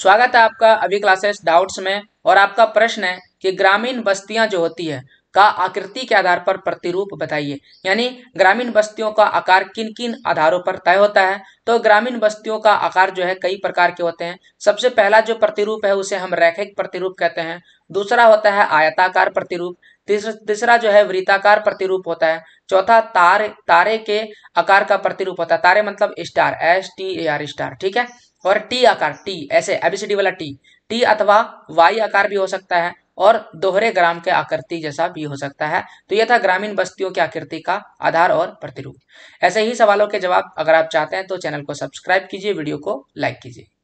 स्वागत है आपका अभी क्लासेस डाउट्स में और आपका प्रश्न है कि ग्रामीण बस्तियां जो होती है का आकृति के आधार पर प्रतिरूप बताइए यानी ग्रामीण बस्तियों का आकार किन किन आधारों पर तय होता है तो ग्रामीण बस्तियों का आकार जो है कई प्रकार के होते हैं सबसे पहला जो प्रतिरूप है उसे हम रैखिक प्रतिरूप कहते हैं दूसरा होता है आयताकार प्रतिरूप तीसरा जो है वृत्ताकार प्रतिरूप होता है चौथा तारे तारे के आकार का प्रतिरूप होता है तारे मतलब star S T A R star ठीक है और टी आकार टी ऐसे एबीसीडी वाला टी टी अथवा वाई आकार भी हो सकता है और दोहरे ग्राम के आकृति जैसा भी हो सकता है तो यह था ग्रामीण बस्तियों की आकृति का आधार और प्रतिरूप ऐसे ही सवालों के जवाब अगर आप चाहते हैं तो चैनल को सब्सक्राइब कीजिए वीडियो को लाइक कीजिए